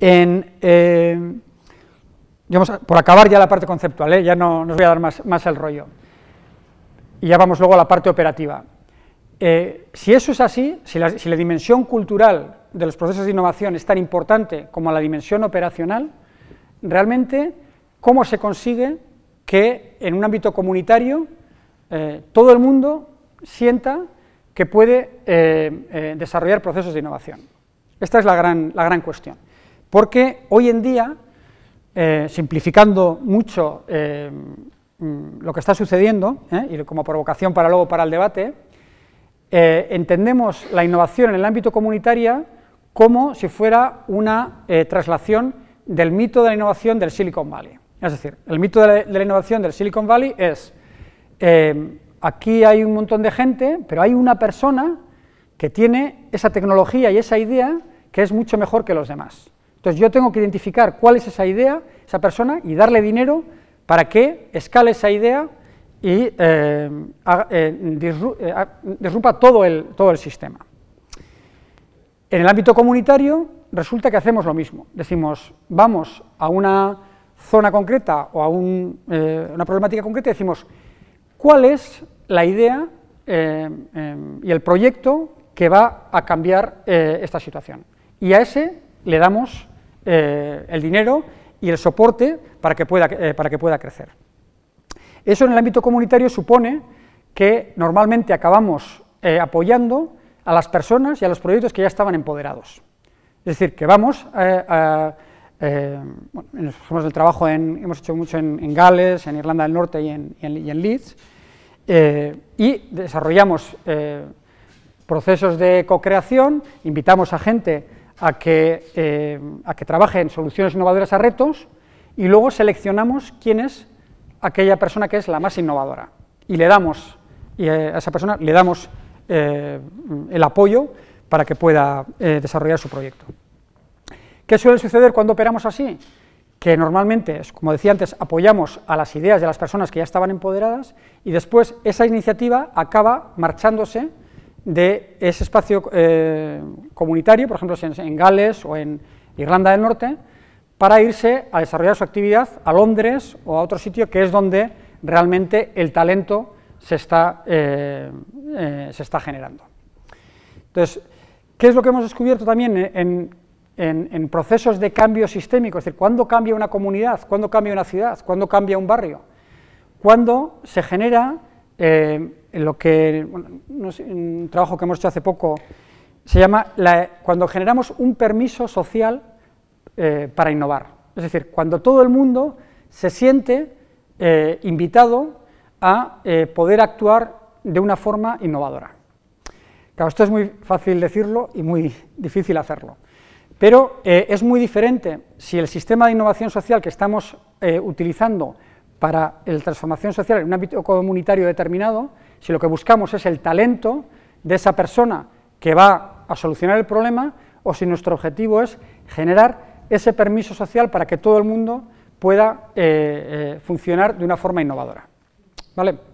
en, eh, por acabar ya la parte conceptual, ¿eh? ya no, nos voy a dar más, más el rollo, y ya vamos luego a la parte operativa. Eh, si eso es así, si la, si la, dimensión cultural de los procesos de innovación es tan importante como la dimensión operacional, realmente, ¿cómo se consigue que en un ámbito comunitario todo el mundo sienta que puede desarrollar procesos de innovación? Esta es la gran, la gran cuestión. Porque hoy en día, eh, simplificando mucho eh, mm, lo que está sucediendo, eh, y como provocación para luego para el debate, entendemos la innovación en el ámbito comunitaria como si fuera una traslación del mito de la innovación del Silicon Valley. Es decir, el mito de la innovación del Silicon Valley es aquí hay un montón de gente, pero hay una persona que tiene esa tecnología y esa idea que es mucho mejor que los demás. Entonces yo tengo que identificar cuál es esa idea, esa persona, y darle dinero para que escale esa idea y eh, eh disrupa eh, todo el, todo el sistema. En el ámbito comunitario resulta que hacemos lo mismo. Decimos, vamos a una zona concreta o a eh, una problemática concreta y decimos, ¿cuál es la idea em, y el proyecto que va a cambiar esta situación? Y a ese le damos eh, el dinero y el soporte para que, pueda, eh, para que pueda crecer. Eso en el ámbito comunitario supone que normalmente acabamos eh, apoyando a las personas y a los proyectos que ya estaban empoderados. Es decir, que vamos a... hemos, trabajo en, hemos hecho mucho en, Gales, en Irlanda del Norte y en, Leeds, y desarrollamos procesos de co-creación, invitamos a gente eh, a que, trabaje en soluciones innovadoras a retos y luego seleccionamos quién es aquella persona que es la más innovadora y le damos eh, a esa persona le damos eh, el apoyo para que pueda desarrollar su proyecto. ¿Qué suele suceder cuando operamos así? Que normalmente, como decía antes, apoyamos a las ideas de las personas que ya estaban empoderadas y después esa iniciativa acaba marchándose de ese espacio eh, comunitario, por ejemplo, en Gales o en Irlanda del Norte, para irse a desarrollar su actividad a Londres o a otro sitio que es donde realmente el talento se está, eh, eh, se está generando. Entonces, ¿qué es lo que hemos descubierto también en, procesos de cambio sistémico? Es decir, ¿cuándo cambia una comunidad? ¿Cuándo cambia una ciudad? ¿Cuándo cambia un barrio? ¿Cuándo se genera eh, en lo que, un trabajo que hemos hecho hace poco, se llama cuando generamos un permiso social eh, para innovar. Es decir, cuando todo el mundo se siente eh, invitado a poder actuar de una forma innovadora. Claro, esto es muy fácil decirlo y muy difícil hacerlo. Pero es muy diferente si el sistema de innovación social que estamos utilizando para la transformación social en un ámbito comunitario determinado, si lo que buscamos es el talento de esa persona que va a solucionar el problema, o si nuestro objetivo es generar ese permiso social para que todo el mundo pueda eh, eh, funcionar de una forma innovadora. ¿Vale?